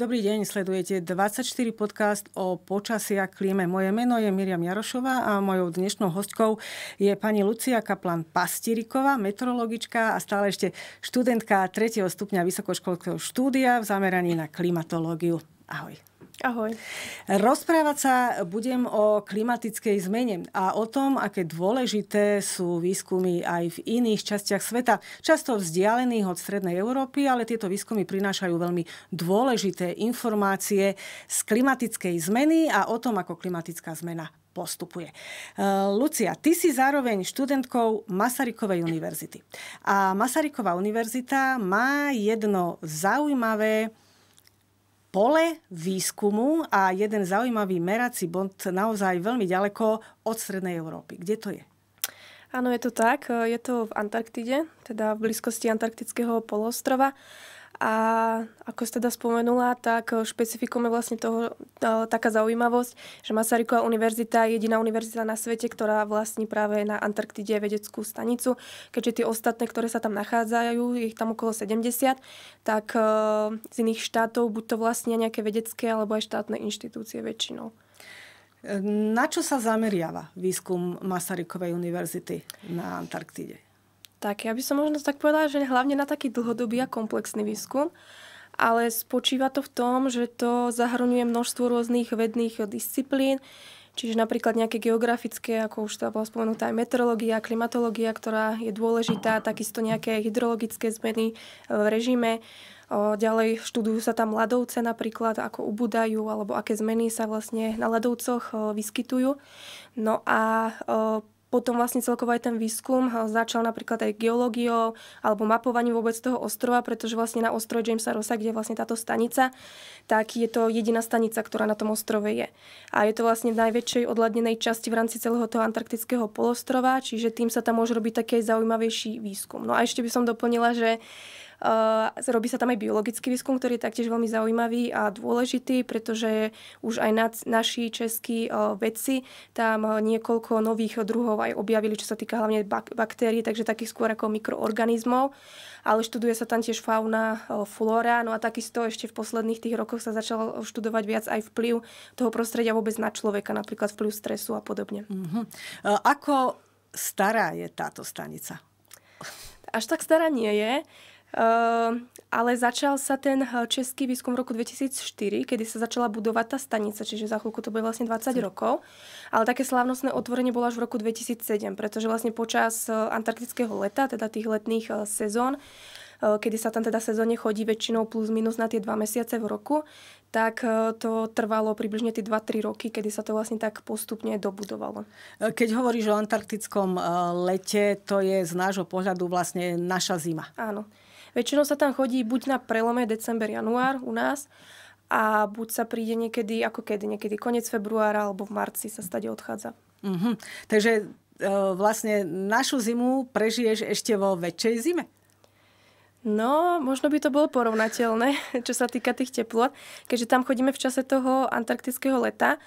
Dobrý deň, sledujete 24 podcast o počasí a klíme. Moje meno je Miriam Jarošová a mojou dnešnou hostkou je pani Lucia Kaplan Pastiriková, meteorologička a stále ešte študentka 3. stupňa vysokoškolského štúdia v zameraní na klimatológiu. Ahoj. Ahoj. Rozprávať sa budem o klimatickej zmene a o tom, aké dôležité sú výskumy aj v iných častiach sveta. Často vzdialených od Strednej Európy, ale tieto výskumy prinášajú veľmi dôležité informácie z klimatickej zmeny a o tom, ako klimatická zmena postupuje. E, Lucia, ty si zároveň študentkou Masarykovej univerzity. A Masaryková univerzita má jedno zaujímavé pole výskumu a jeden zaujímavý merací bod naozaj veľmi ďaleko od Strednej Európy. Kde to je? Áno, je to tak. Je to v Antarktide, teda v blízkosti antarktického polostrova. A ako ste teda spomenula, tak eh, špecifikom je vlastne toho, eh, taká zaujímavosť, že Masaryková univerzita je jediná univerzita na svete, ktorá vlastní práve na Antarktide vedeckú stanicu, keďže tie ostatné, ktoré sa tam nachádzajú, ich tam okolo 70, tak eh, z iných štátov buď to vlastne nejaké vedecké alebo aj štátne inštitúcie väčšinou. Na čo sa zameriava výskum Masarykovej univerzity na Antarktide? Tak ja by som možno tak povedala, že hlavne na taký dlhodobý a komplexný výskum, ale spočíva to v tom, že to zahrňuje množstvo rôznych vedných disciplín, čiže napríklad nejaké geografické, ako už to bola spomenutá aj meteorológia, klimatológia, ktorá je dôležitá, takisto nejaké hydrologické zmeny e, v režime, Ďalej študujú sa tam ľadovce napríklad, ako ubudajú alebo aké zmeny sa vlastne na ľadovcoch e, vyskytujú. No a e, potom vlastne celkovo aj ten výskum začal napríklad aj geológiou alebo mapovaním vôbec toho ostrova, pretože vlastne na ostrove Jamesa Rosa, kde je vlastne táto stanica, tak je to jediná stanica, ktorá na tom ostrove je. A je to vlastne v najväčšej odladnenej časti v rámci celého toho antarktického polostrova, čiže tým sa tam môže robiť taký zaujímavejší výskum. No a ešte by som doplnila, že Robí sa tam aj biologický výskum, ktorý je taktiež veľmi zaujímavý a dôležitý, pretože už aj na, naši českí vedci tam niekoľko nových druhov aj objavili, čo sa týka hlavne bak- baktérií, takže takých skôr ako mikroorganizmov. Ale študuje sa tam tiež fauna, flóra, no a takisto ešte v posledných tých rokoch sa začal študovať viac aj vplyv toho prostredia vôbec na človeka, napríklad vplyv stresu a podobne. Mm-hmm. Ako stará je táto stanica? Až tak stará nie je. Ehm, ale začal sa ten eh, český výskum v roku 2004, kedy sa začala budovať tá stanica, čiže za chvíľku to bude vlastne 20 mm. Hm. rokov. Ale také slávnostné otvorenie bolo až v roku 2007, pretože vlastne počas eh, antarktického leta, teda tých letných eh, sezón, kedy sa tam teda sezóne chodí väčšinou plus minus na tie dva mesiace v roku, tak to trvalo približne tie 2-3 roky, kedy sa to vlastne tak postupne dobudovalo. Keď hovoríš o antarktickom lete, to je z nášho pohľadu vlastne naša zima. Áno. Väčšinou sa tam chodí buď na prelome december-január u nás, a buď sa príde niekedy, ako kedy, niekedy koniec februára alebo v marci sa stade odchádza. Mm-hmm. Takže e, vlastne našu zimu prežiješ ešte vo väčšej zime? No, možno by to bolo porovnateľné, čo sa týka tých teplot, keďže tam chodíme v čase toho antarktického leta.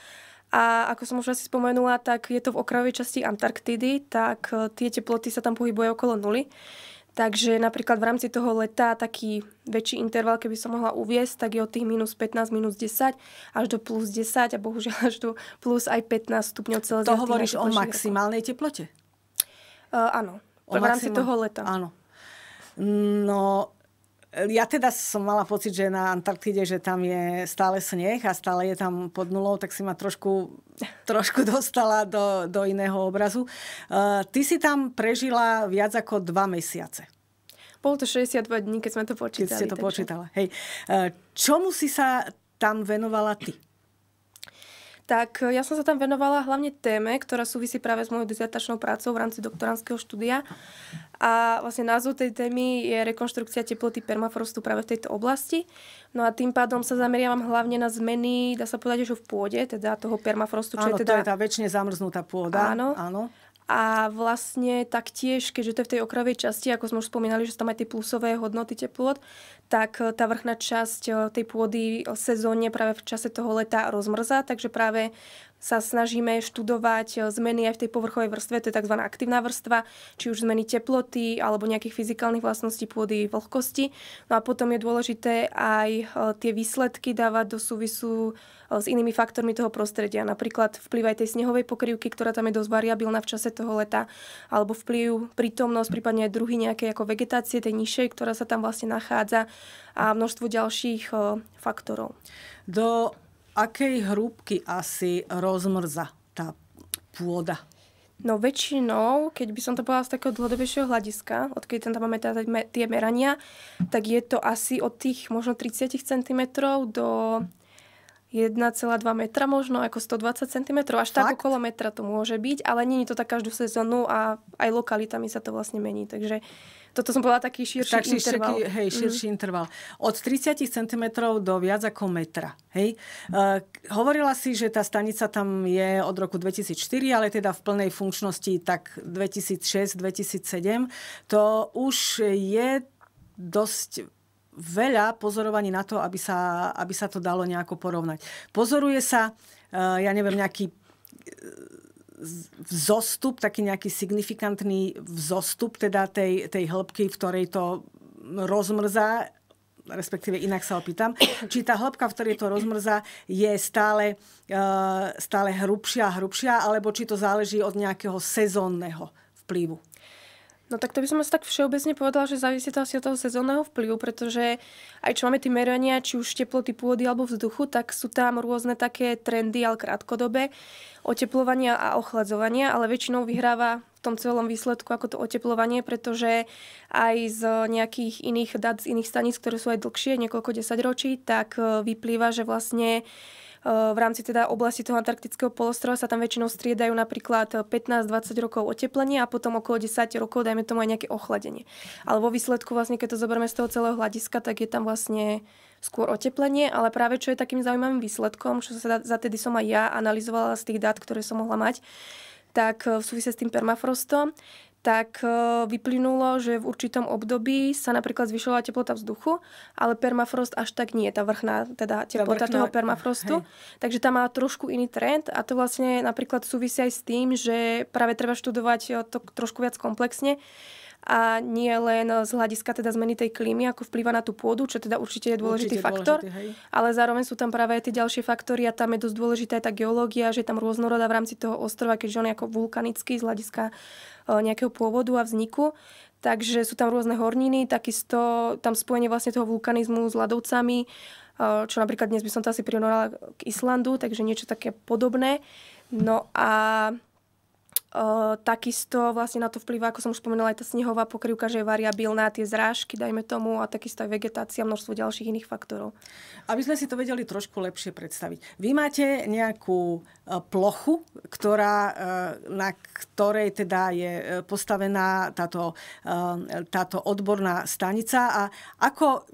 A ako som už asi spomenula, tak je to v okrajovej časti Antarktidy, tak e, tie teploty sa tam pohybuje okolo nuly. Takže napríklad v rámci toho leta taký väčší interval, keby som mohla uviesť, tak je od tých minus 15, minus 10 až do plus 10 a bohužiaľ až do plus aj 15 stupňov Celzia. To hovoríš o maximálnej teplote? Uh, áno, o v maximál... rámci toho leta. Áno. No, ja teda som mala pocit, že na Antarktide, že tam je stále sneh a stále je tam pod nulou, tak si ma trošku, trošku dostala do, do iného obrazu. E, ty si tam prežila viac ako dva mesiace. Bolo to 62 dní, keď sme to počítali. Keď ste to takže... počítala, hej. E, čomu si sa tam venovala ty? tak e, ja som sa tam venovala hlavne téme, ktorá súvisí práve s mojou dizertačnou prácou v rámci doktorandského štúdia. A vlastne názov tej témy je rekonštrukcia teploty permafrostu práve v tejto oblasti. No a tým pádom sa zameriavam hlavne na zmeny, dá sa povedať, že v pôde, teda toho permafrostu, čo áno, je teda... to je tá väčšine zamrznutá pôda. Áno. áno. A vlastne taktiež, keďže to je v tej okravej časti, ako sme už spomínali, že sú tam aj tie plusové hodnoty teplot, tak e, tá vrchná časť e, tej pôdy sezónne práve v čase toho leta rozmrzá, takže práve sa snažíme študovať e, zmeny aj v tej povrchovej vrstve, to je tzv. aktívna vrstva, či už zmeny teploty alebo nejakých fyzikálnych vlastností pôdy, vlhkosti. No a potom je dôležité aj e, tie výsledky dávať do súvisu e, s inými faktormi toho prostredia. Napríklad vplyv aj tej snehovej pokrývky, ktorá tam je dosť variabilná v čase toho leta, alebo vplyv prítomnosť, prípadne aj druhy nejakej ako vegetácie, tej nižšej, ktorá sa tam vlastne nachádza a množstvo ďalších faktorov. Do akej hrúbky asi rozmrza tá pôda? No väčšinou, keď by som to povedala z takého dlhodobejšieho hľadiska, odkedy tam máme teda tie merania, tak je to asi od tých možno 30 cm do 1,2 metra možno, ako 120 cm, až Fakt? tak okolo metra to môže byť, ale není to tak každú sezónu a aj lokalitami sa to vlastne mení. Takže toto som bola taký širší tak, interval. Širší, hej, mhm. širší mm. interval. Od 30 cm do viac ako metra. Hej. Uh, hovorila si, že tá stanica tam je od roku 2004, ale teda v plnej funkčnosti tak 2006-2007. To už je dosť veľa pozorovaní na to, aby sa, aby sa to dalo nejako porovnať. Pozoruje sa, eh, ja neviem, nejaký eh, vzostup, taký nejaký signifikantný vzostup teda tej, tej hĺbky, v ktorej to rozmrzá, respektíve inak sa opýtam, či tá hĺbka, v ktorej to rozmrzá, je stále, eh, stále hrubšia a hrubšia, alebo či to záleží od nejakého sezónneho vplyvu. No tak to by som asi tak všeobecne povedala, že závisí to asi od toho sezónneho vplyvu, pretože aj čo máme tie merania, či už teploty pôdy alebo vzduchu, tak sú tam rôzne také trendy, ale krátkodobé, oteplovania a ochladzovania, ale väčšinou vyhráva v tom celom výsledku ako to oteplovanie, pretože aj z nejakých iných dát, z iných staníc, ktoré sú aj dlhšie, niekoľko desaťročí, tak e, vyplýva, že vlastne v rámci teda oblasti toho antarktického polostrova sa tam väčšinou striedajú napríklad 15-20 rokov oteplenie a potom okolo 10 rokov, dajme tomu aj nejaké ochladenie. Ale vo výsledku vlastne, keď to zoberieme z toho celého hľadiska, tak je tam vlastne skôr oteplenie, ale práve čo je takým zaujímavým výsledkom, čo sa teda za tedy som aj ja analyzovala z tých dát, ktoré som mohla mať, tak v súvise s tým permafrostom, tak e, vyplynulo, že v určitom období sa napríklad zvyšovala teplota vzduchu, ale permafrost až tak nie, tá vrchná teda teplota vrchná, toho permafrostu. Hej. Takže tam má trošku iný trend a to vlastne napríklad súvisí aj s tým, že práve treba študovať e, to trošku viac komplexne, a nie len z hľadiska teda zmeny tej klímy, ako vplýva na tú pôdu, čo teda určite je dôležitý určite faktor, dôležitý, ale zároveň sú tam práve aj tie ďalšie faktory a tam je dosť dôležitá aj tá geológia, že je tam rôznorodá v rámci toho ostrova, keďže on je ako vulkanický z hľadiska e, nejakého pôvodu a vzniku. Takže sú tam rôzne horniny, takisto tam spojenie vlastne toho vulkanizmu s ľadovcami, e, čo napríklad dnes by som to asi prirovnala k Islandu, takže niečo také podobné. No a takisto vlastne na to vplyvá, ako som už spomínala, aj tá snehová pokrývka, že je variabilná, tie zrážky, dajme tomu, a takisto aj vegetácia, množstvo ďalších iných faktorov. Aby sme si to vedeli trošku lepšie predstaviť. Vy máte nejakú e, plochu, ktorá, e, na ktorej teda je e, postavená táto, táto odborná stanica a ako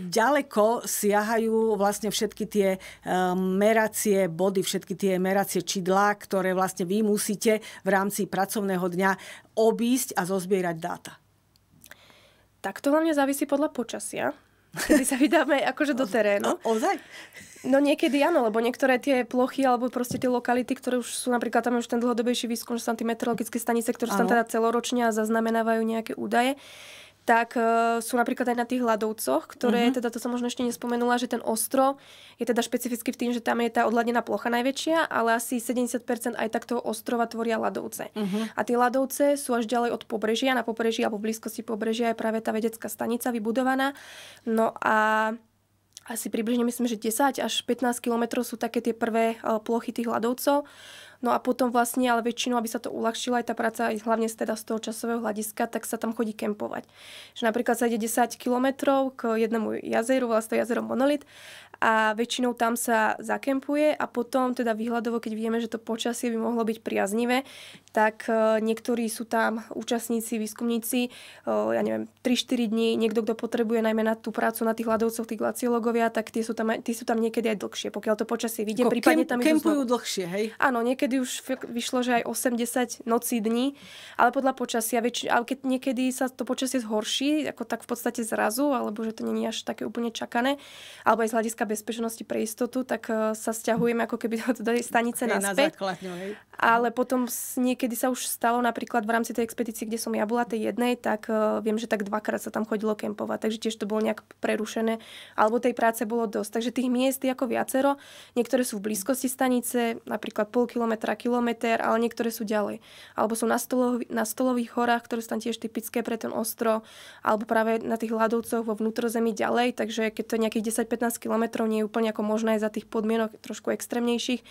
ďaleko siahajú vlastne všetky tie ehm, meracie body, všetky tie meracie čidlá, ktoré vlastne vy musíte v rámci pracovného dňa obísť a zozbierať dáta. Tak to hlavne závisí podľa počasia, kedy sa vydáme akože do terénu. O, ozaj? No niekedy áno, lebo niektoré tie plochy alebo proste tie lokality, ktoré už sú napríklad tam už ten dlhodobejší výskum, že sú tam tie meteorologické stanice, ktoré sú tam teda celoročne a zaznamenávajú nejaké údaje, tak uh, sú napríklad aj na tých ľadovcoch, ktoré, uh-huh. teda to som možno ešte nespomenula, že ten ostro je teda špecificky v tým, že tam je tá odladená plocha najväčšia, ale asi 70% aj takto ostrova tvoria ľadovce. Uh-huh. A tie ľadovce sú až ďalej od pobrežia, na pobreží alebo v blízkosti pobrežia je práve tá vedecká stanica vybudovaná. No a asi približne myslím, že 10 až 15 kilometrov sú také tie prvé e, plochy tých ľadovcov. No a potom vlastne, ale väčšinou, aby sa to uľahčila aj tá práca, aj hlavne teda z toho časového hľadiska, tak sa tam chodí kempovať. Že napríklad sa ide 10 kilometrov k jednému jazeru, vlastne jazero Monolit a väčšinou tam sa zakempuje a potom teda výhľadovo, keď vieme, že to počasie by mohlo byť priaznivé, tak e, niektorí sú tam účastníci, výskumníci, e, ja neviem, 3-4 dní, niekto, kto potrebuje najmä na tú prácu na tých ľadovcoch, tých glaciologovia, tak tí sú tam, e, tí sú tam niekedy aj dlhšie, pokiaľ to počasie vyjde. Prípadne tam kempujú dlhšie, hej? Áno, niekedy už vyšlo, že aj 80 nocí dní, ale podľa počasia, väč... ale keď niekedy sa to počasie zhorší, ako tak v podstate zrazu, alebo že to nie je až také úplne čakané, alebo aj z hľadiska bezpečnosti pre istotu, tak eh, sa stiahujeme ako keby do tej stanice okay, naspäť. Na základňu, Ale potom niekedy sa už stalo napríklad v rámci tej expedície, kde som ja bola tej jednej, tak eh, viem, že tak dvakrát sa tam chodilo kempovať, takže tiež to bolo nejak prerušené, alebo tej práce bolo dosť. Takže tých miest je ako viacero, niektoré sú v blízkosti stanice, napríklad pol kilometra, kilometr, ale niektoré sú ďalej. Alebo sú na, stolovi, na stolových horách, ktoré sú tam tiež typické pre ten ostrov, alebo práve na tých ľadovcoch vo vnútrozemí ďalej, takže keď to je nejakých 10-15 kilometrov ktorou nie je úplne ako možné za tých podmienok trošku extrémnejších,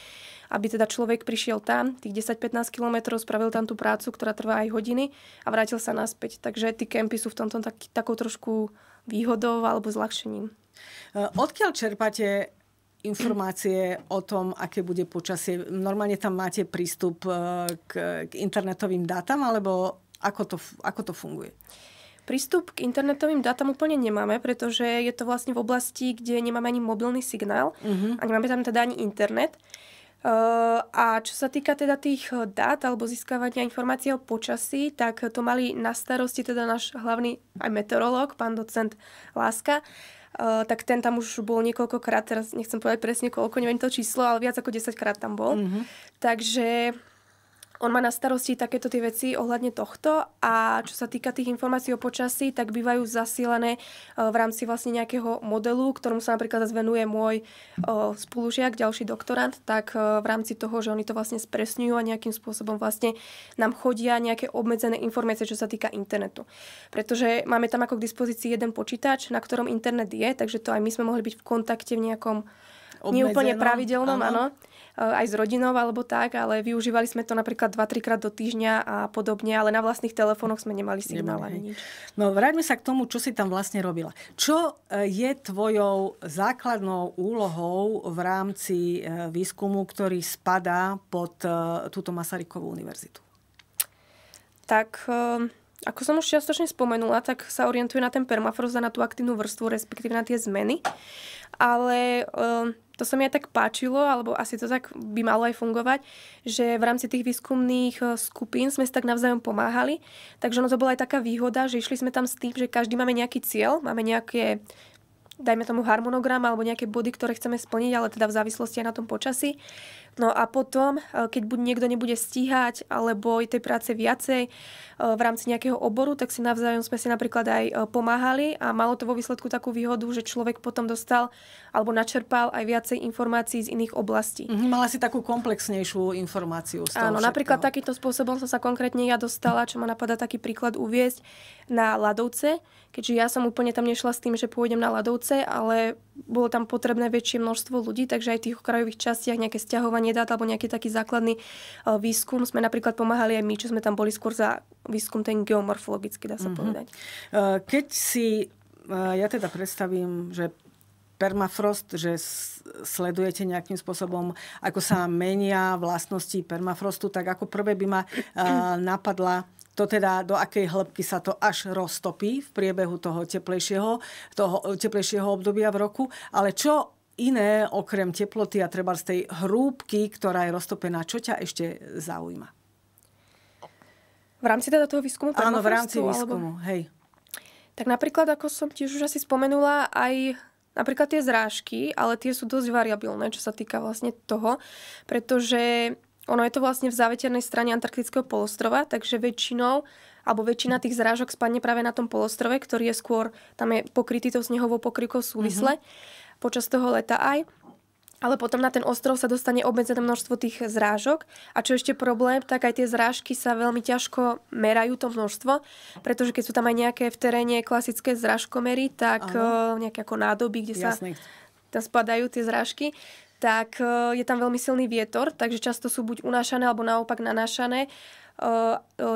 aby teda človek prišiel tam, tých 10-15 kilometrov, spravil tam tú prácu, ktorá trvá aj hodiny a vrátil sa naspäť. Takže tie kempy sú v tomto tak, takou trošku výhodou alebo zľahčením. E, odkiaľ čerpáte informácie o tom, aké bude počasie? Normálne tam máte prístup e, k, k internetovým dátam, alebo ako to, ako to funguje? Uh, Prístup k internetovým dátam úplne nemáme, pretože je to vlastne v oblasti, kde nemáme ani mobilný signál uh-huh. a nemáme tam teda ani internet. a čo sa týka teda tých e, dát alebo získavania informácií o počasí, tak to mali na starosti teda náš hlavný aj meteorológ, pán docent Láska. tak ten tam už bol niekoľkokrát, teraz nechcem povedať presne koľko, neviem to číslo, ale viac ako 10 krát tam bol. Mm-hmm. Takže on má na starosti takéto tie veci ohľadne tohto a čo sa týka tých informácií o počasí, tak bývajú zasílané e, v rámci vlastne nejakého modelu, ktorom sa napríklad zvenuje môj e, spolužiak, ďalší doktorant, tak e, v rámci toho, že oni to vlastne spresňujú a nejakým spôsobom vlastne nám chodia nejaké obmedzené informácie, čo sa týka internetu. Pretože máme tam ako k dispozícii jeden počítač, na ktorom internet je, takže to aj my sme mohli byť v kontakte v nejakom neúplne pravidelnom, áno. E, aj s rodinou alebo tak, ale využívali sme to napríklad 2-3 krát do týždňa a podobne, ale na vlastných telefónoch sme nemali signál ani nič. No vráťme sa k tomu, čo si tam vlastne robila. Čo e, je tvojou základnou úlohou v rámci e, výskumu, ktorý spadá pod túto Masarykovú univerzitu? Tak ako som už čiastočne spomenula, tak sa orientuje na ten permafrost a na tú aktívnu vrstvu, respektíve na tie zmeny. Ale to sa mi aj tak páčilo, alebo asi to tak by malo aj fungovať, že v rámci tých výskumných eh, skupín sme si tak navzájom pomáhali. Takže ono to bola aj taká výhoda, že išli sme tam s tým, že každý máme nejaký cieľ, máme nejaké dajme tomu harmonogram alebo nejaké body, ktoré chceme splniť, ale teda v závislosti aj na tom počasí. No a potom, e, keď buď niekto nebude stíhať, alebo je tej práce viacej e, v rámci nejakého oboru, tak si navzájom sme si napríklad aj e, pomáhali a malo to vo výsledku takú výhodu, že človek potom dostal alebo načerpal aj viacej informácií z iných oblastí. Mhm, mala si takú komplexnejšiu informáciu. Z toho Áno, napríklad takýmto spôsobom som sa konkrétne ja dostala, čo ma napadá taký príklad uviezť, na Ladovce, keďže ja som úplne tam nešla s tým, že pôjdem na Ladovce, ale bolo tam potrebné väčšie množstvo ľudí, takže aj v tých okrajových častiach nejaké stiahovanie dát alebo nejaký taký základný e, výskum sme napríklad pomáhali aj my, čo sme tam boli skôr za výskum ten geomorfologický, dá sa mm-hmm. povedať. E, keď si, e, ja teda predstavím, že permafrost, že sledujete nejakým spôsobom, ako sa menia vlastnosti permafrostu, tak ako prvé by ma napadla to teda do akej hĺbky sa to až roztopí v priebehu toho teplejšieho, toho teplejšieho obdobia v roku. Ale čo iné, okrem teploty a treba z tej hrúbky, ktorá je roztopená, čo ťa ešte zaujíma? V rámci teda toho výskumu? Áno, v rámci výskumu, alebo... hej. Tak napríklad, ako som tiež už asi spomenula, aj napríklad tie zrážky, ale tie sú dosť variabilné, čo sa týka vlastne toho, pretože ono je to vlastne v záveternej strane antarktického polostrova, takže väčšinou alebo väčšina tých zrážok spadne práve na tom polostrove, ktorý je skôr, tam je pokrytý tou snehovou pokrykou súvisle mm-hmm. počas toho leta aj. Ale potom na ten ostrov sa dostane obmedzené množstvo tých zrážok. A čo ešte problém, tak aj tie zrážky sa veľmi ťažko merajú to množstvo, pretože keď sú tam aj nejaké v teréne klasické zrážkomery, tak ano. Eh, nejaké ako nádoby, kde Jasne. sa tam spadajú tie zrážky, tak e, je tam veľmi silný vietor, takže často sú buď unášané alebo naopak nanášané e, e,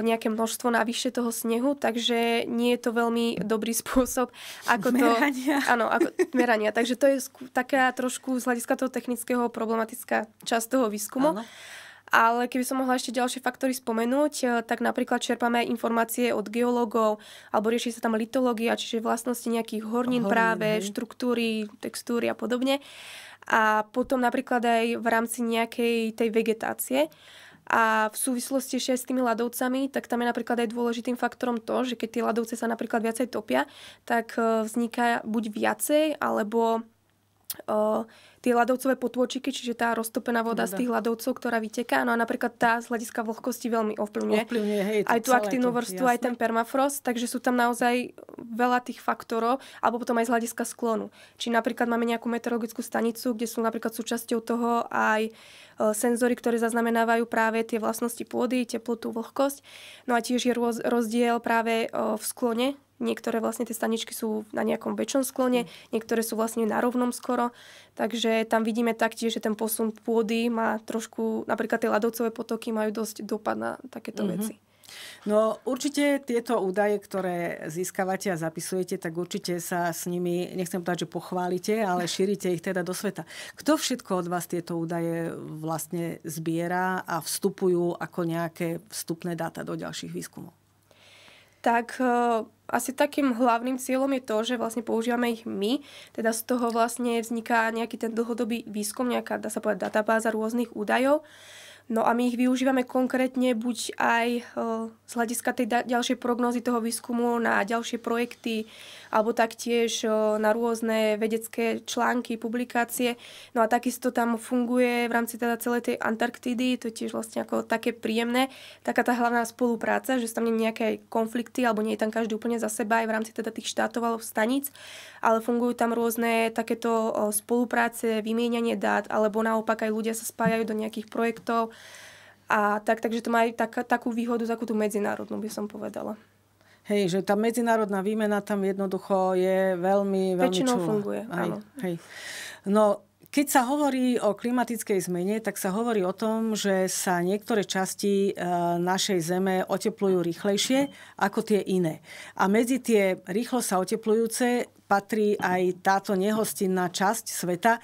nejaké množstvo navyše toho snehu, takže nie je to veľmi dobrý spôsob, ako merania. to... Áno, ako merania. Takže to je taká trošku z hľadiska toho technického problematická časť toho výskumu. Áno. Ale keby som mohla ešte ďalšie faktory spomenúť, tak napríklad čerpame aj informácie od geológov, alebo rieši sa tam litológia, čiže vlastnosti nejakých hornín, hornín práve, hej. štruktúry, textúry a podobne. Uh, a potom napríklad aj v rámci nejakej tej vegetácie. A v súvislosti ešte s tými ľadovcami, tak tam je napríklad aj dôležitým faktorom to, že keď tie ľadovce sa napríklad viacej topia, tak eh, vzniká buď viacej, alebo eh, tie ľadovcové potôčiky, čiže tá roztopená voda, voda. z tých ľadovcov, ktorá vyteká. No a napríklad tá z hľadiska vlhkosti veľmi ovplyvňuje, ovplyvňuje hej, aj tú aktívnu vrstvu, jasné. aj ten permafrost, takže sú tam naozaj veľa tých faktorov, alebo potom aj z hľadiska sklonu. Či napríklad máme nejakú meteorologickú stanicu, kde sú napríklad súčasťou toho aj e, senzory, ktoré zaznamenávajú práve tie vlastnosti pôdy, teplotu, vlhkosť. No a tiež je rozdiel práve e, v sklone Niektoré vlastne tie staničky sú na nejakom väčšom sklone, mm. niektoré sú vlastne na rovnom skoro. Takže tam vidíme taktiež, že ten posun pôdy má trošku, napríklad tie ľadovcové potoky majú dosť dopad na takéto mm-hmm. veci. No určite tieto údaje, ktoré získavate a zapisujete, tak určite sa s nimi, nechcem povedať, že pochválite, ale šírite ich teda do sveta. Kto všetko od vás tieto údaje vlastne zbiera a vstupujú ako nejaké vstupné dáta do ďalších výskumov? Tak eh, asi takým hlavným cieľom je to, že vlastne používame ich my, teda z toho vlastne vzniká nejaký ten dlhodobý výskum, nejaká, dá sa povedať, databáza rôznych údajov No a my ich využívame konkrétne buď aj e, z hľadiska tej ďalšej prognozy toho výskumu na ďalšie projekty, alebo taktiež e, na rôzne vedecké články, publikácie. No a takisto tam funguje v rámci teda celej tej Antarktidy, to je tiež vlastne ako také príjemné, taká tá hlavná spolupráca, že tam nie je nejaké konflikty, alebo nie je tam každý úplne za seba aj v rámci teda tých štátov alebo staníc, ale fungujú tam rôzne takéto e, spolupráce, vymieňanie dát, alebo naopak aj ľudia sa spájajú do nejakých projektov, a tak, takže to má aj tak, takú výhodu, takú tú medzinárodnú by som povedala. Hej, že tá medzinárodná výmena tam jednoducho je veľmi, veľmi Väčšinou čulá. funguje, aj, áno. Hej. No, keď sa hovorí o klimatickej zmene, tak sa hovorí o tom, že sa niektoré časti e, našej Zeme oteplujú rýchlejšie ako tie iné. A medzi tie rýchlo sa oteplujúce patrí aj táto nehostinná časť sveta. E,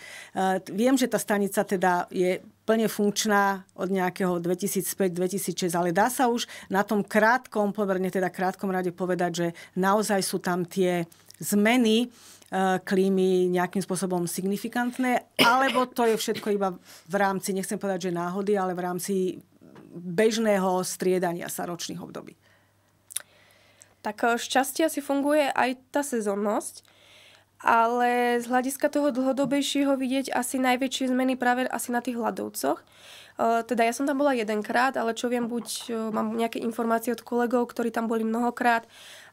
viem, že tá stanica teda je plne funkčná od nejakého 2005-2006, ale dá sa už na tom krátkom, poverne teda krátkom rade povedať, že naozaj sú tam tie zmeny e, klímy nejakým spôsobom signifikantné, alebo to je všetko iba v rámci, nechcem povedať, že náhody, ale v rámci bežného striedania sa ročných období. Tak e, šťastie asi funguje aj tá sezonnosť ale z hľadiska toho dlhodobejšieho vidieť asi najväčšie zmeny práve asi na tých hladovcoch. E, teda ja som tam bola jedenkrát, ale čo viem, buď e, mám nejaké informácie od kolegov, ktorí tam boli mnohokrát,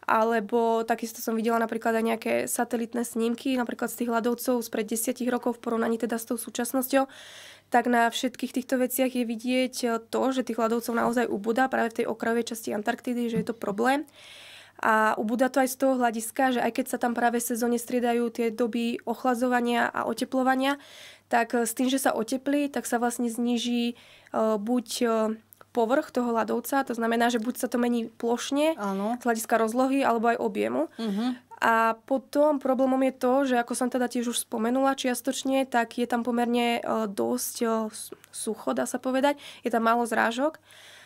alebo takisto som videla napríklad aj nejaké satelitné snímky, napríklad z tých hladovcov spred 10 rokov v porovnaní teda s tou súčasnosťou, tak na všetkých týchto veciach je vidieť e, to, že tých hladovcov naozaj ubúda práve v tej okrajovej časti Antarktidy, že je to problém. A ubúda to aj z toho hľadiska, že aj keď sa tam práve v sezóne striedajú tie doby ochlazovania a oteplovania, tak eh, s tým, že sa oteplí, tak sa vlastne zniží eh, buď eh, povrch toho ľadovca, to znamená, že buď sa to mení plošne ano. z hľadiska rozlohy alebo aj objemu. Uh-huh. A potom problémom je to, že ako som teda tiež už spomenula čiastočne, tak je tam pomerne dosť sucho, dá sa povedať. Je tam málo zrážok,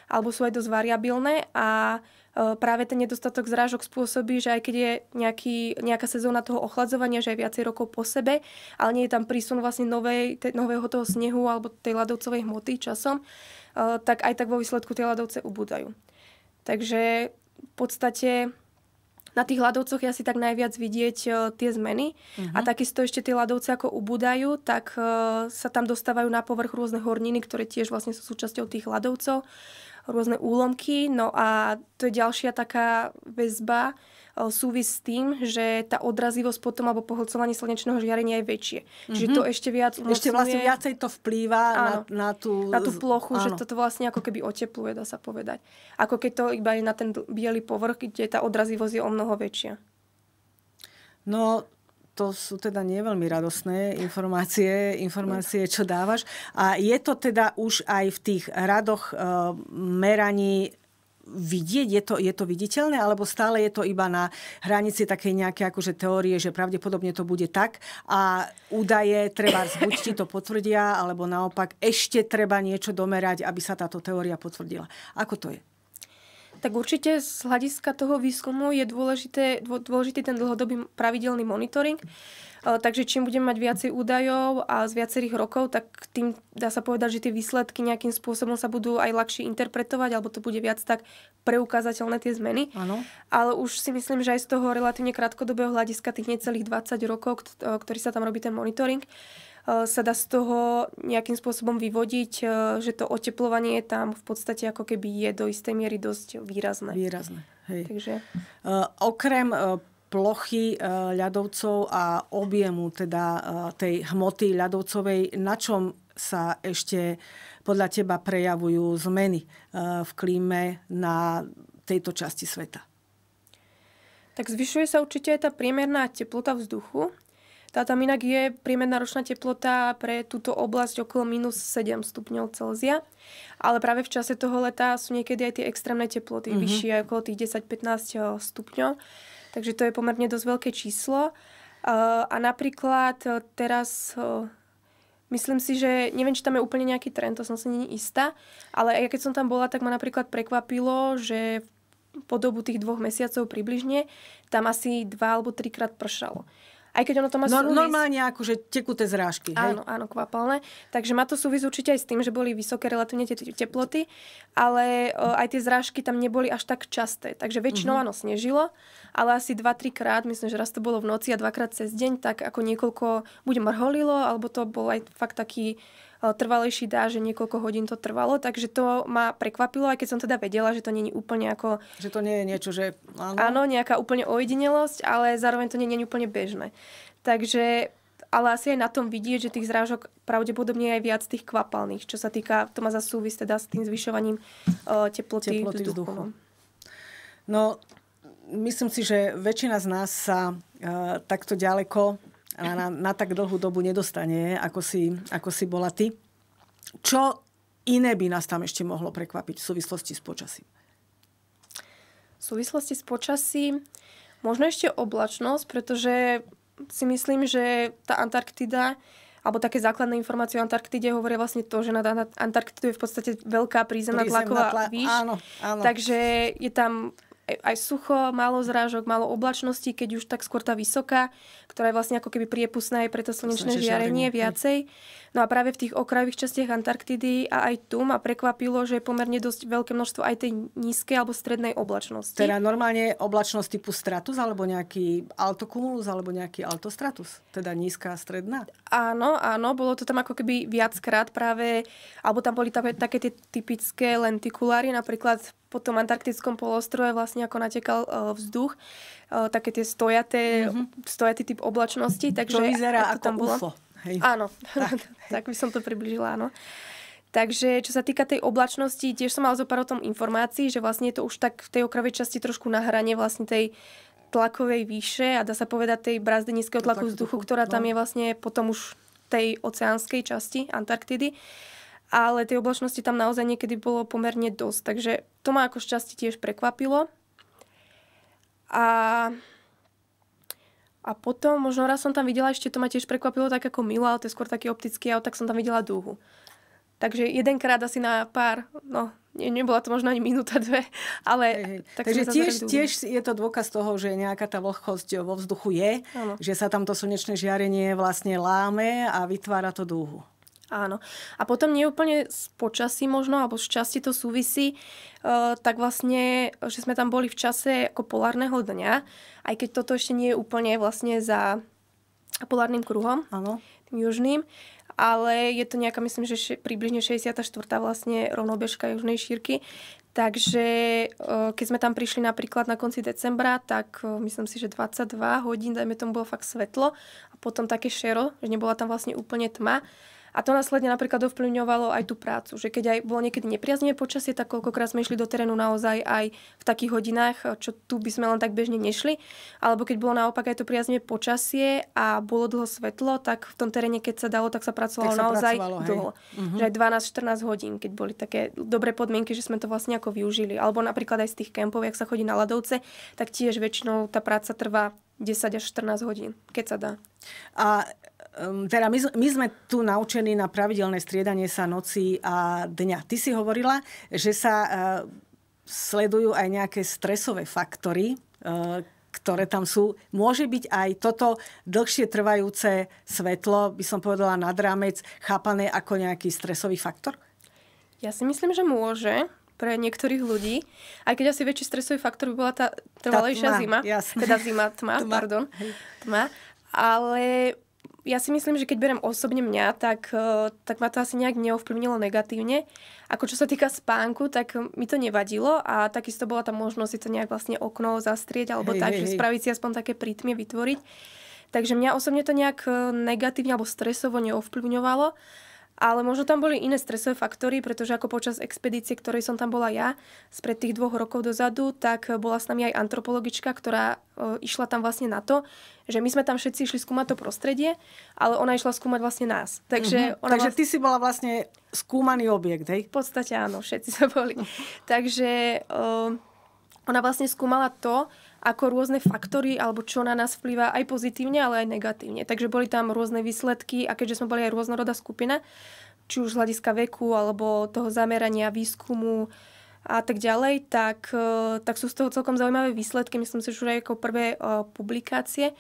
alebo sú aj dosť variabilné a Eh, práve ten nedostatok zrážok spôsobí, že aj keď je nejaký, nejaká sezóna toho ochladzovania, že aj viacej rokov po sebe, ale nie je tam prísun vlastne novej, te, nového toho snehu alebo tej ľadovcovej hmoty časom, eh, tak aj tak vo výsledku tie ľadovce ubúdajú. Takže v podstate na tých ľadovcoch je asi tak najviac vidieť eh, tie zmeny. Uh-huh. A mhm. takisto ešte tie ľadovce ako ubúdajú, tak sa tam dostávajú na povrch rôzne horniny, ktoré tiež vlastne sú súčasťou tých ľadovcov rôzne úlomky. No a to je ďalšia taká väzba, e, súvis s tým, že tá odrazivosť potom alebo pohľcovanie slnečného žiarenia je väčšie. Mm-hmm. Čiže to mhm. ešte viac umocňuje. Ešte vlastne viacej to vplýva na, na, tú... na tú plochu, áno. že toto vlastne ako keby otepluje, dá sa povedať. Ako keď to iba je na ten biely povrch, kde tá odrazivosť je o mnoho väčšia. No, to sú teda nie veľmi radosné informácie, informácie, čo dávaš. A je to teda už aj v tých radoch e, meraní vidieť? Je to, je to viditeľné? Alebo stále je to iba na hranici takej nejaké akože teórie, že pravdepodobne to bude tak a údaje treba buď ti to potvrdia, alebo naopak ešte treba niečo domerať, aby sa táto teória potvrdila. Ako to je? Tak určite z hľadiska toho výskumu je dôležité, dôležitý ten dlhodobý pravidelný monitoring. E, takže čím budeme mať viacej údajov a z viacerých rokov, tak tým dá sa povedať, že tie výsledky nejakým spôsobom sa budú aj ľahšie interpretovať, alebo to bude viac tak preukázateľné tie zmeny. Ano. Ale už si myslím, že aj z toho relatívne krátkodobého hľadiska tých necelých 20 rokov, ktorý sa tam robí ten monitoring, Eh, sa dá z toho nejakým spôsobom vyvodiť, eh, že to oteplovanie je tam v podstate ako keby je do istej miery dosť výrazné. Výrazné, hej. Takže... Uh, okrem uh, plochy ľadovcov a objemu teda tej hmoty ľadovcovej, na čom sa ešte podľa teba prejavujú zmeny v klíme na tejto časti sveta? Tak zvyšuje sa určite aj tá priemerná teplota vzduchu, tá tam inak je priemerná ročná teplota pre túto oblasť okolo minus 7 stupňov Celzia, ale práve v čase toho leta sú niekedy aj tie extrémne teploty mm-hmm. vyššie, aj okolo tých 10-15 eh, stupňov, takže to je pomerne dosť veľké číslo. Eh, a napríklad eh, teraz Myslím si, že neviem, či tam je úplne nejaký trend, to som si není istá, ale aj keď som tam bola, tak ma napríklad prekvapilo, že po dobu tých dvoch mesiacov približne tam asi dva alebo trikrát pršalo. Aj keď ono to má no, súvis... Normálne akože tekuté zrážky. Hej? Áno, áno, kvapalné. Takže má to súvis určite aj s tým, že boli vysoké relatívne tie teploty, ale o, e, aj tie zrážky tam neboli až tak časté. Takže väčšinou mm-hmm. áno, snežilo, ale asi 2-3 krát, myslím, že raz to bolo v noci a dvakrát cez deň, tak ako niekoľko buď mrholilo, alebo to bol aj fakt taký E, trvalejší dá, že niekoľko hodín to trvalo, takže to ma prekvapilo, aj keď som teda vedela, že to není úplne ako... Že to nie je niečo, že... Áno, áno nejaká úplne ojedinelosť, ale zároveň to nie je úplne bežné. Takže ale asi aj na tom vidieť, že tých zrážok pravdepodobne je aj viac tých kvapalných, čo sa týka, to má za súvisť teda s tým zvyšovaním uh, teploty, teploty vzduchu. vzduchu. No. no, myslím si, že väčšina z nás sa uh, takto ďaleko na, na, na tak dlhú dobu nedostane, ako si, ako si bola ty. Čo iné by nás tam ešte mohlo prekvapiť v súvislosti s počasím? V súvislosti s počasím možno ešte oblačnosť, pretože si myslím, že tá Antarktida alebo také základné informácie o Antarktide hovoria vlastne to, že na Antarktidu je v podstate veľká prízemná, prízemná tlaková tla... výš. Áno, áno. Takže je tam aj, aj sucho, málo zrážok, málo oblačnosti, keď už tak skôr tá vysoká, ktorá je vlastne ako keby priepustná aj pre to slnečné žiarenie viacej. No a práve v tých okrajových častiach Antarktidy a aj tu ma prekvapilo, že je pomerne dosť veľké množstvo aj tej nízkej alebo strednej oblačnosti. Teda normálne oblačnosť typu stratus alebo nejaký altokumulus alebo nejaký altostratus, teda nízka a stredná? Áno, áno, bolo to tam ako keby viackrát práve, alebo tam boli také, také tie typické lentikuláry, napríklad po tom antarktickom polostrove vlastne ako natekal e, vzduch, e, také tie stojaté, mm-hmm. stojatý typ oblačnosti. Takže to vyzerá ako tam bolo. UFO. Hej. Áno, tak, tak by som to približila, áno. Takže čo sa týka tej oblačnosti, tiež som mala zo pár o tom informácií, že vlastne je to už tak v tej okravej časti trošku na hrane vlastne tej tlakovej výše a dá sa povedať tej brazdy nízkeho tlaku vzduchu, ktorá tam no. je vlastne potom už tej oceánskej časti Antarktidy. Uh, ale tej oblačnosti tam naozaj niekedy bolo pomerne dosť. Takže to ma ako šťastie tiež prekvapilo. A, a potom, možno raz som tam videla, ešte to ma tiež prekvapilo tak ako Milo, ale to je skôr taký optický jav, tak som tam videla dúhu. Takže jedenkrát asi na pár, no nie, nebola to možno ani minúta, dve, ale... Hej, hej. Tak Takže tiež, tiež je to dôkaz toho, že nejaká tá vlhkosť vo vzduchu je, ano. že sa tam to slnečné žiarenie vlastne láme a vytvára to dúhu. Áno. A potom neúplne z počasí možno, alebo z časti to súvisí, e, tak vlastne, že sme tam boli v čase ako polárneho dňa, aj keď toto ešte nie je úplne vlastne za polárnym kruhom, Áno. tým južným, ale je to nejaká, myslím, že še, približne 64. vlastne rovnobežka južnej šírky. Takže e, keď sme tam prišli napríklad na konci decembra, tak e, myslím si, že 22 hodín, dajme tomu, bolo fakt svetlo a potom také šero, že nebola tam vlastne úplne tma a to následne napríklad ovplyvňovalo aj tú prácu, že keď aj bolo niekedy nepriaznivé počasie, tak koľkokrát sme išli do terénu naozaj aj v takých hodinách, čo tu by sme len tak bežne nešli. Alebo keď bolo naopak aj to priaznivé počasie a bolo dlho svetlo, tak v tom teréne, keď sa dalo, tak sa pracovalo tak sa naozaj dlho. Uh-huh. Že aj 12-14 hodín, keď boli také dobré podmienky, že sme to vlastne ako využili. Alebo napríklad aj z tých kempov, ak sa chodí na ladovce, tak tiež väčšinou tá práca trvá 10 až 14 hodín, keď sa dá. A Ehm, teda my, my sme tu naučení na pravidelné striedanie sa noci a dňa. Ty si hovorila, že sa ehm, sledujú aj nejaké stresové faktory, ehm, ktoré tam sú. Môže byť aj toto dlhšie trvajúce svetlo, by som povedala nad rámec, chápané ako nejaký stresový faktor? Ja si myslím, že môže pre niektorých ľudí. Aj keď asi väčší stresový faktor by bola tá trvalejšia tá tma, zima. Jasne. Teda zima, tma, tma. pardon. Tma. Ale ja si myslím, že keď berem osobne mňa, tak, e, tak ma to asi nejak neovplyvnilo negatívne. Ako čo sa týka spánku, tak mi to nevadilo a takisto bola tam možnosť si to nejak vlastne okno zastrieť alebo hej, tak, hej, že hej. spraviť si aspoň také prítmie vytvoriť. Takže mňa osobne to nejak e, negatívne alebo stresovo neovplyvňovalo. Ale možno tam boli iné stresové faktory, pretože ako počas expedície, ktorej som tam bola ja, spred tých dvoch rokov dozadu, tak e, bola s nami aj antropologička, ktorá e, išla tam vlastne na to, že my sme tam všetci išli skúmať to prostredie, ale ona išla skúmať vlastne nás. Takže, mm-hmm. ona Takže vlastne... ty si bola vlastne skúmaný objekt, hej? V podstate áno, všetci sa boli. Takže... E, ona vlastne skúmala to, ako rôzne faktory, alebo čo na nás vplýva aj pozitívne, ale aj negatívne. Takže boli tam rôzne výsledky a keďže sme boli aj rôznorodá skupina, či už z hľadiska veku, alebo toho zamerania, výskumu a tak ďalej, tak, e, tak sú z toho celkom zaujímavé výsledky. Myslím si, že už aj ako prvé e, publikácie,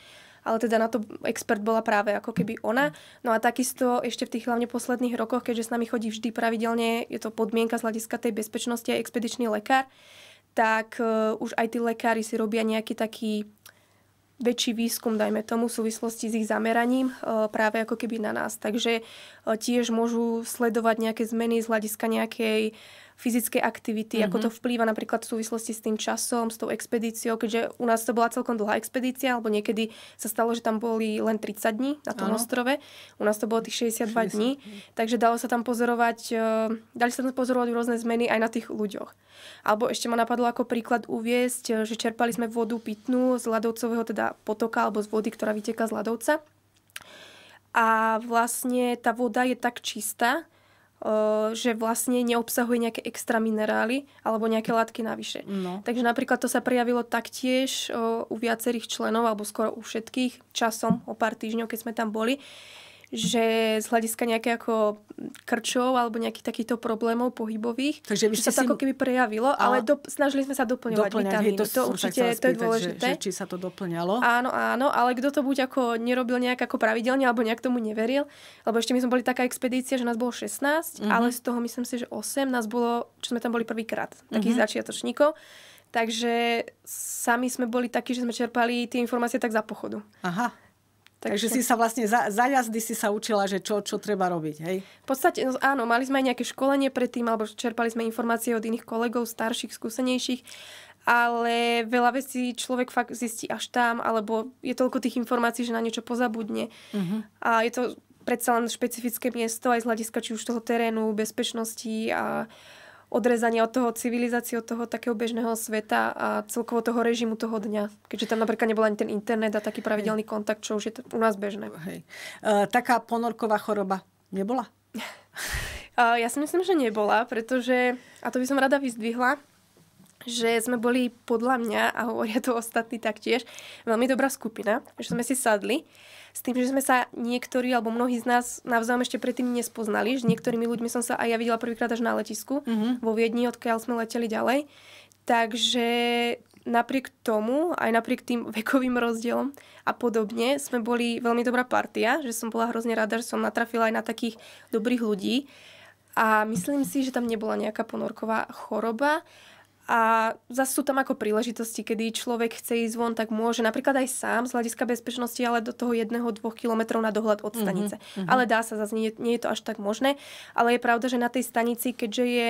ale teda na to expert bola práve ako keby ona. No a takisto ešte v tých hlavne posledných rokoch, keďže s nami chodí vždy pravidelne, je to podmienka z hľadiska tej bezpečnosti aj expedičný lekár, tak e, už aj tí lekári si robia nejaký taký väčší výskum, dajme tomu, v súvislosti s ich zameraním e, práve ako keby na nás. Takže e, tiež môžu sledovať nejaké zmeny z hľadiska nejakej fyzické aktivity, mm-hmm. ako mhm. to vplýva napríklad v súvislosti s tým časom, s tou expedíciou, keďže u nás to bola celkom dlhá expedícia, alebo niekedy sa stalo, že tam boli len 30 dní na tom ano. ostrove, u nás to bolo tých 62 60. dní, takže dalo sa tam pozorovať, e, dali sa tam pozorovať rôzne zmeny aj na tých ľuďoch. Alebo ešte ma napadlo ako príklad uviesť, e, že čerpali sme vodu pitnú z ľadovcového teda potoka alebo z vody, ktorá vyteká z ľadovca a vlastne tá voda je tak čistá, že vlastne neobsahuje nejaké extra minerály alebo nejaké látky navyše. No. Takže napríklad to sa prijavilo taktiež u viacerých členov alebo skoro u všetkých časom o pár týždňov, keď sme tam boli že z hľadiska nejaké ako krčov alebo nejakých takýchto problémov pohybových, takže by že sa to si... ako keby prejavilo, ale, ale do, snažili sme sa doplňovať doplňať, vitamíny. Hej, to, no to určite spýtať, to je dôležité. Že, že, či sa to doplňalo. Áno, áno, ale kto to buď ako nerobil nejak ako pravidelne alebo nejak tomu neveril, lebo ešte my sme boli taká expedícia, že nás bolo 16, mm-hmm. ale z toho myslím si, že 8 nás bolo, čo sme tam boli prvýkrát, takých mm-hmm. začiatočníkov. Takže sami sme boli takí, že sme čerpali tie informácie tak za pochodu. Aha. Takže si sa vlastne za, za jazdy si sa učila, že čo, čo treba robiť, hej? V podstate, no, áno, mali sme aj nejaké školenie predtým, alebo čerpali sme informácie od iných kolegov, starších, skúsenejších, ale veľa vecí človek fakt zistí až tam, alebo je toľko tých informácií, že na niečo pozabudne. Uh-huh. A je to predsa len špecifické miesto aj z hľadiska či už toho terénu, bezpečnosti a odrezanie od toho civilizácie, od toho takého bežného sveta a celkovo toho režimu toho dňa. Keďže tam napríklad nebol ani ten internet a taký pravidelný kontakt, čo už je to u nás bežné. Hej. Uh, taká ponorková choroba nebola? Uh, ja si myslím, že nebola, pretože, a to by som rada vyzdvihla, že sme boli podľa mňa, a hovoria to ostatní taktiež, veľmi dobrá skupina, že sme si sadli s tým, že sme sa niektorí alebo mnohí z nás navzájom ešte predtým nespoznali, že niektorými ľuďmi som sa aj ja videla prvýkrát až na letisku mm-hmm. vo Viedni, odkiaľ sme leteli ďalej. Takže napriek tomu, aj napriek tým vekovým rozdielom a podobne, sme boli veľmi dobrá partia, že som bola hrozne rada, že som natrafila aj na takých dobrých ľudí. A myslím si, že tam nebola nejaká ponorková choroba a zase sú tam ako príležitosti, kedy človek chce ísť von, tak môže napríklad aj sám z hľadiska bezpečnosti, ale do toho jedného, dvoch kilometrov na dohľad od mhm, stanice. Mm-hmm. Ale dá sa zase, nie, nie je to až tak možné. Ale je pravda, že na tej stanici, keďže je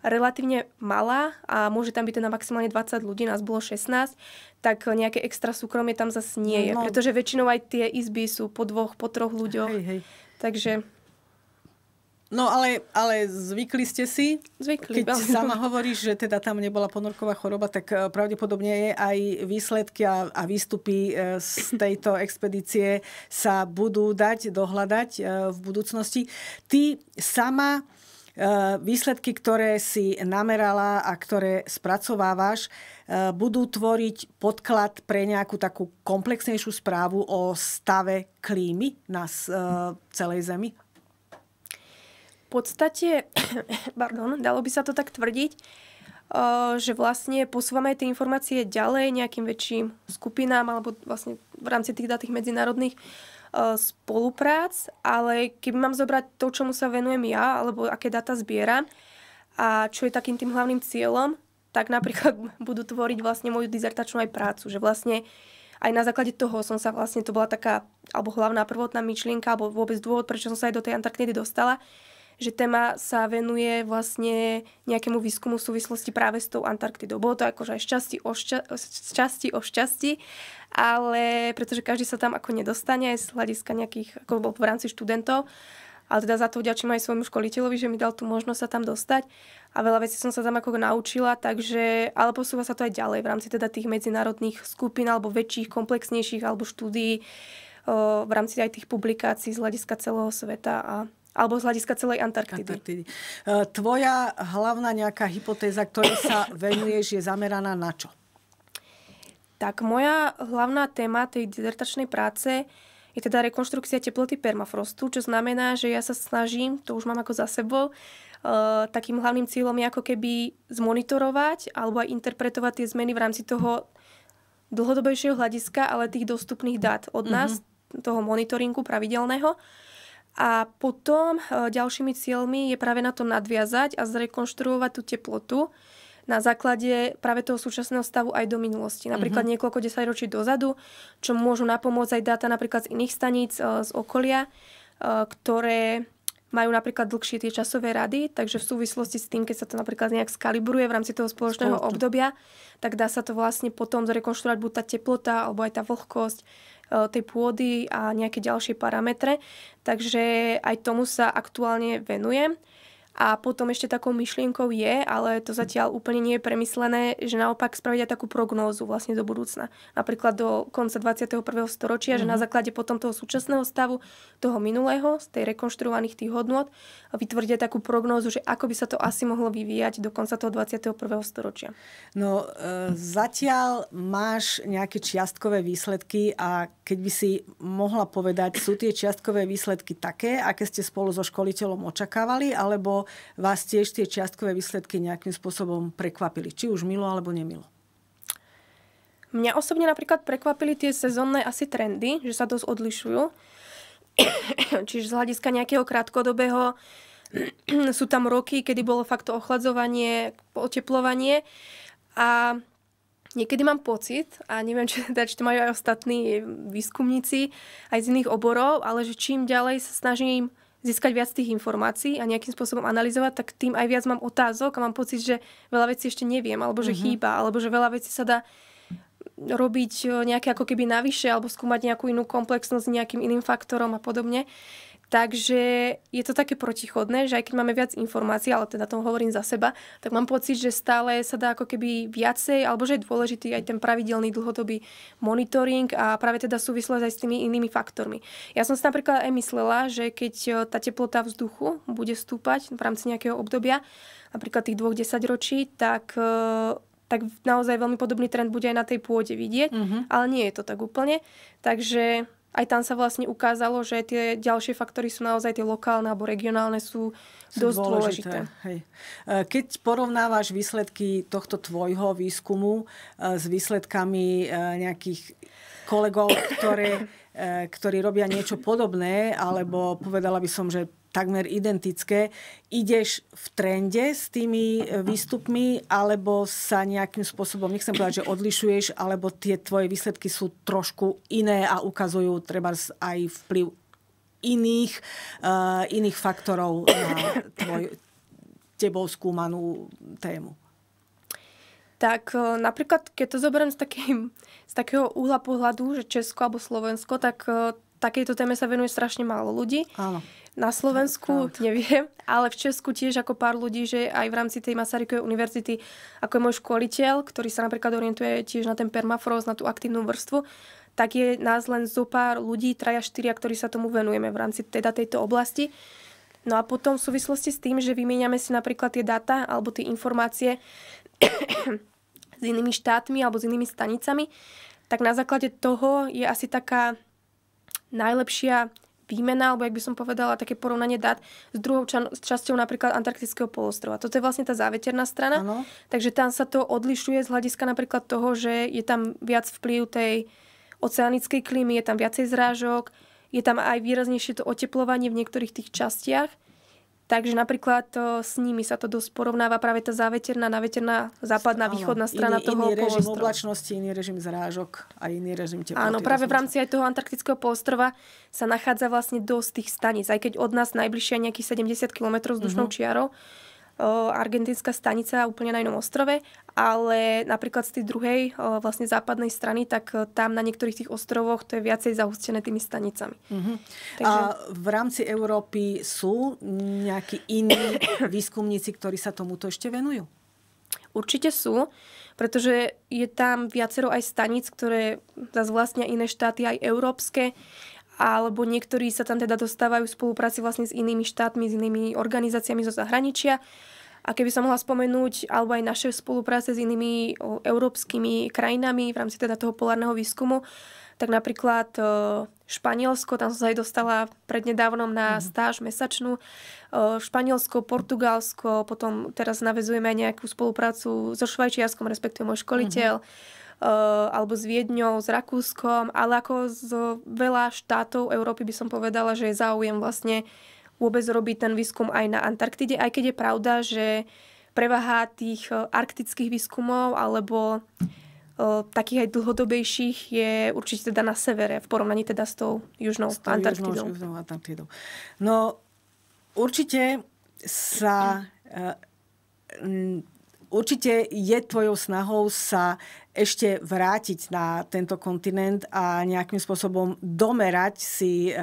relatívne malá a môže tam byť teda maximálne 20 ľudí, nás bolo 16, tak nejaké extra súkromie tam zase nie no, je. No. Pretože väčšinou aj tie izby sú po dvoch, po troch ľuďoch. Hej, hej. Takže No ale, ale zvykli ste si? Zvykli. Keď veľmi. sama hovoríš, že teda tam nebola ponorková choroba, tak eh, pravdepodobne je aj výsledky a, a výstupy eh, z tejto expedície sa budú dať dohľadať eh, v budúcnosti. Ty sama výsledky, ktoré si namerala a ktoré spracovávaš, budú tvoriť podklad pre nejakú takú komplexnejšiu správu o stave klímy na celej Zemi? podstate, pardon, dalo by sa to tak tvrdiť, uh, že vlastne posúvame tie informácie ďalej nejakým väčším skupinám alebo vlastne v rámci tých datých medzinárodných uh, spoluprác, ale keby mám zobrať to, čomu sa venujem ja, alebo aké data zbieram a čo je takým tým hlavným cieľom, tak napríklad budú tvoriť vlastne moju dizertačnú aj prácu, že vlastne aj na základe toho som sa vlastne, to bola taká, alebo hlavná prvotná myšlienka, alebo vôbec dôvod, prečo som sa aj do tej Antarktidy dostala, že téma sa venuje vlastne nejakému výskumu v súvislosti práve s tou Antarktidou. Bolo to akože aj šťastí o, šťa- šťastí o šťastí, ale pretože každý sa tam ako nedostane z hľadiska nejakých, ako bol v rámci študentov, ale teda za to vďačím aj svojmu školiteľovi, že mi dal tú možnosť sa tam dostať a veľa vecí som sa tam ako naučila, takže, ale posúva sa to aj ďalej v rámci teda tých medzinárodných skupín alebo väčších, komplexnejších alebo štúdií v rámci aj tých publikácií z hľadiska celého sveta a alebo z hľadiska celej Antarktidy. Antarktidy. E, tvoja hlavná nejaká hypotéza, ktorej sa venuješ, je zameraná na čo? Tak moja hlavná téma tej dizertačnej práce je teda rekonštrukcia teploty permafrostu, čo znamená, že ja sa snažím, to už mám ako za sebou, e, takým hlavným cieľom je ako keby zmonitorovať alebo aj interpretovať tie zmeny v rámci toho dlhodobejšieho hľadiska, ale tých dostupných dát od mhm. nás, mm-hmm. toho monitoringu pravidelného. A potom e, ďalšími cieľmi je práve na to nadviazať a zrekonštruovať tú teplotu na základe práve toho súčasného stavu aj do minulosti. Napríklad mm-hmm. niekoľko desaťročí dozadu, čo môžu napomôcť aj dáta napríklad z iných staníc e, z okolia, e, ktoré majú napríklad dlhšie tie časové rady, takže v súvislosti s tým, keď sa to napríklad nejak skalibruje v rámci toho spoločného Spoločne. obdobia, tak dá sa to vlastne potom zrekonštruovať buď tá teplota, alebo aj tá vlhkosť, E, tej pôdy a nejaké ďalšie parametre. Takže aj tomu sa aktuálne venujem. A potom ešte takou myšlienkou je, ale to zatiaľ úplne nie je premyslené, že naopak spraviť aj takú prognózu vlastne do budúcna. Napríklad do konca 21. storočia, mm-hmm. že na mhm. základe potom toho súčasného stavu, toho minulého, z tej rekonštruovaných tých hodnot, vytvrdia takú prognózu, že ako by sa to asi mohlo vyvíjať do konca toho 21. storočia. No e, zatiaľ máš nejaké čiastkové výsledky a keď by si mohla povedať, sú tie čiastkové výsledky také, aké ste spolu so školiteľom očakávali, alebo vás tiež tie čiastkové výsledky nejakým spôsobom prekvapili, či už milo alebo nemilo? Mňa osobne napríklad prekvapili tie sezónne asi trendy, že sa dosť odlišujú. Čiže z hľadiska nejakého krátkodobého sú tam roky, kedy bolo fakt ochladzovanie, oteplovanie a niekedy mám pocit, a neviem, či, teda, či to majú aj ostatní výskumníci, aj z iných oborov, ale že čím ďalej sa snažím získať viac tých informácií a nejakým spôsobom analyzovať, tak tým aj viac mám otázok a mám pocit, že veľa vecí ešte neviem, alebo že mm-hmm. chýba, alebo že veľa vecí sa dá robiť eh, nejaké ako keby navyše alebo skúmať nejakú inú komplexnosť nejakým iným faktorom a podobne. Takže je to také protichodné, že aj keď máme viac informácií, ale teda tom hovorím za seba, tak mám pocit, že stále sa dá ako keby viacej, alebo že je dôležitý aj ten pravidelný dlhodobý monitoring a práve teda súvislosť aj s tými inými faktormi. Ja som si napríklad aj myslela, že keď e, tá teplota vzduchu bude stúpať v rámci nejakého obdobia, napríklad tých dvoch desaťročí, tak e, tak naozaj veľmi podobný trend bude aj na tej pôde vidieť, mm-hmm. ale nie je to tak úplne. Takže aj tam sa vlastne ukázalo, že tie ďalšie faktory sú naozaj tie lokálne alebo regionálne sú, dosť dôležité. dôležité. Hej. E, keď porovnávaš výsledky tohto tvojho výskumu e, s výsledkami e, nejakých kolegov, ktoré, ktorí robia niečo podobné, alebo povedala by som, že takmer identické. Ideš v trende s tými e, výstupmi, alebo sa nejakým spôsobom, nechcem povedať, že odlišuješ, alebo tie tvoje výsledky sú trošku iné a ukazujú treba aj vplyv iných, uh, iných faktorov na tvoj, tebou skúmanú tému. Tak e, napríklad, keď to zoberiem z, takým, z takého úhla pohľadu, že Česko alebo Slovensko, tak takejto téme sa venuje strašne málo ľudí. Áno. Na Slovensku Proud. neviem, ale v Česku tiež ako pár ľudí, že aj v rámci tej Masarykovej univerzity, ako je môj školiteľ, ktorý sa napríklad orientuje tiež na ten permafrost, na tú aktívnu vrstvu, tak je nás len zo pár ľudí, traja, štyria, ktorí sa tomu venujeme v rámci teda tejto oblasti. No a potom v súvislosti s tým, že vymieňame si napríklad tie data alebo tie informácie s inými štátmi alebo s inými stanicami, tak na základe toho je asi taká najlepšia výmena, alebo jak by som povedala, také porovnanie dát s druhou čan- s časťou napríklad Antarktického polostrova. Toto je vlastne tá záveterná strana, ano. takže tam sa to odlišuje z hľadiska napríklad toho, že je tam viac vplyv tej oceánickej klímy, je tam viacej zrážok, je tam aj výraznejšie to oteplovanie v niektorých tých častiach. Takže napríklad to, e, s nimi sa to dosť porovnáva práve tá záveterná, naveterná, západná, áno, východná strana iný, toho iný režim polostrova. oblačnosti, iný režim zrážok a iný režim teploty. Áno, práve v rámci aj toho antarktického polostrova sa nachádza vlastne dosť tých staníc, aj keď od nás najbližšie nejakých 70 km vzdušnou uh-huh. čiarou, argentinská stanica úplne na inom ostrove, ale napríklad z tej druhej, vlastne západnej strany, tak e, tam na niektorých tých ostrovoch to je viacej zahustené tými stanicami. Uh-huh. Takže... A v rámci Európy sú nejakí iní výskumníci, ktorí sa tomuto ešte venujú? Určite sú, pretože je tam viacero aj stanic, ktoré zase vlastne iné štáty, aj európske alebo niektorí sa tam teda dostávajú v spolupráci vlastne s inými štátmi, s inými organizáciami zo zahraničia. A keby som mohla spomenúť, alebo aj naše spolupráce s inými európskymi krajinami v rámci teda toho polárneho výskumu, tak napríklad Španielsko, tam som sa aj dostala prednedávnom na mhm. stáž mesačnú. Španielsko, Portugalsko, potom teraz navezujeme aj nejakú spoluprácu so Švajčiarskom, respektíve môj školiteľ. Mm-hmm Eh, alebo s Viedňou, s Rakúskom, ale ako z veľa štátov Európy by som povedala, že je záujem vlastne vôbec robiť ten výskum aj na Antarktide, aj keď je pravda, že prevaha tých eh, arktických výskumov alebo eh, takých aj dlhodobejších je určite teda na severe, v porovnaní teda s tou južnou s tou Antarktidou. Južnou, južnou Antarktidou. No, určite sa Určite je tvojou snahou sa ešte vrátiť na tento kontinent a nejakým spôsobom domerať si eh,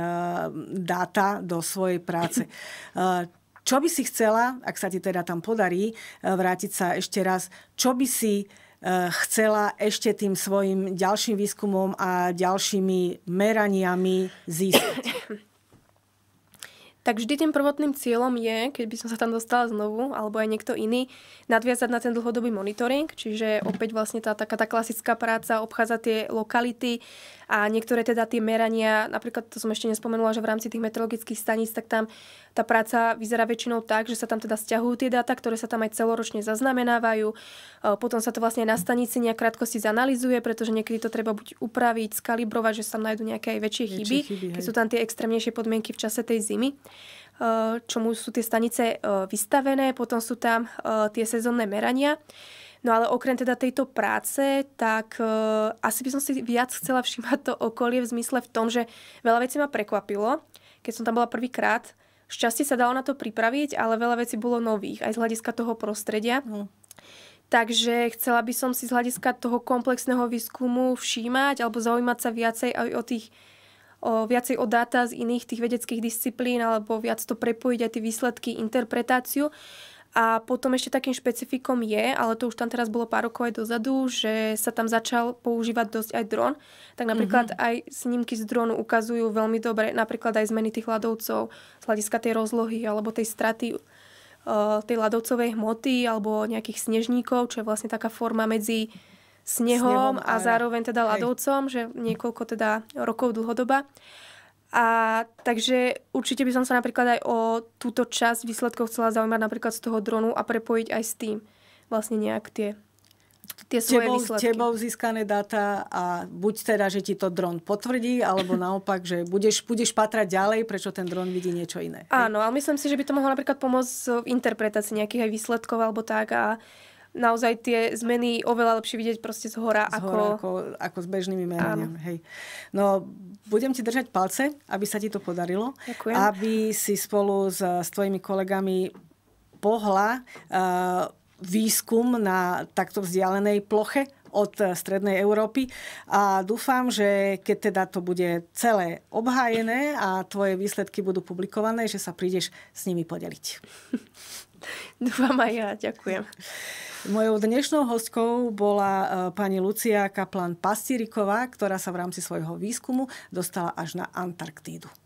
dáta do svojej práce. Eh, čo by si chcela, ak sa ti teda tam podarí eh, vrátiť sa ešte raz, čo by si chcela ešte tým svojim ďalším výskumom a ďalšími meraniami získať? tak vždy tým prvotným cieľom je, keď by som sa tam dostala znovu, alebo aj niekto iný, nadviazať na ten dlhodobý monitoring, čiže opäť vlastne tá taká tá klasická práca obchádza tie lokality a niektoré teda tie merania, napríklad to som ešte nespomenula, že v rámci tých meteorologických staníc, tak tam tá práca vyzerá väčšinou tak, že sa tam teda stiahujú tie dáta, ktoré sa tam aj celoročne zaznamenávajú, e, potom sa to vlastne na stanici nejak krátkosti zanalizuje, pretože niekedy to treba buď upraviť, skalibrovať, že sa tam nájdú nejaké aj väčšie, väčšie chyby, chyby keď sú tam tie extrémnejšie podmienky v čase tej zimy. Eh, čomu sú tie stanice eh, vystavené, potom sú tam eh, tie sezónne merania. No ale okrem teda tejto práce, tak asi by som si viac chcela všimať to okolie v zmysle v tom, že veľa vecí ma prekvapilo, keď som tam bola prvýkrát. Šťastie sa dalo na to pripraviť, ale veľa vecí bolo nových, aj z hľadiska toho prostredia. Mm. Takže chcela by som si z hľadiska toho komplexného výskumu všímať alebo zaujímať sa viacej aj o tých o, viacej o dáta z iných tých vedeckých disciplín alebo viac to prepojiť aj tie výsledky, interpretáciu. A potom ešte takým špecifikom je, ale to už tam teraz bolo pár rokov aj dozadu, že sa tam začal používať dosť aj dron. Tak napríklad mm-hmm. aj snímky z dronu ukazujú veľmi dobre napríklad aj zmeny tých ľadovcov z hľadiska tej rozlohy alebo tej straty uh, tej ľadovcovej hmoty alebo nejakých snežníkov, čo je vlastne taká forma medzi snehom, snehom a aj. zároveň teda ľadovcom, že niekoľko teda rokov dlhodoba. A takže určite by som sa napríklad aj o túto časť výsledkov chcela zaujímať napríklad z toho dronu a prepojiť aj s tým vlastne nejak tie tie svoje tebou, výsledky. Tebou získané dáta a buď teda, že ti to dron potvrdí, alebo naopak, že budeš, budeš patrať ďalej, prečo ten dron vidí niečo iné. Áno, ale myslím si, že by to mohlo napríklad pomôcť v interpretácii nejakých aj výsledkov alebo tak a naozaj tie zmeny oveľa lepšie vidieť proste z hora, z ako... ako... ako s bežnými meraniami. Hej. No, budem ti držať palce, aby sa ti to podarilo. Ďakujem. Aby si spolu s, s tvojimi kolegami pohla uh, výskum na takto vzdialenej ploche od eh, strednej Európy a dúfam, že keď teda to bude celé obhájené a tvoje výsledky budú publikované, že sa prídeš s nimi podeliť. Dúfam aj ja, ďakujem. Mojou dnešnou hostkou bola e, pani Lucia Kaplan Pastiriková, ktorá sa v rámci svojho výskumu dostala až na Antarktídu.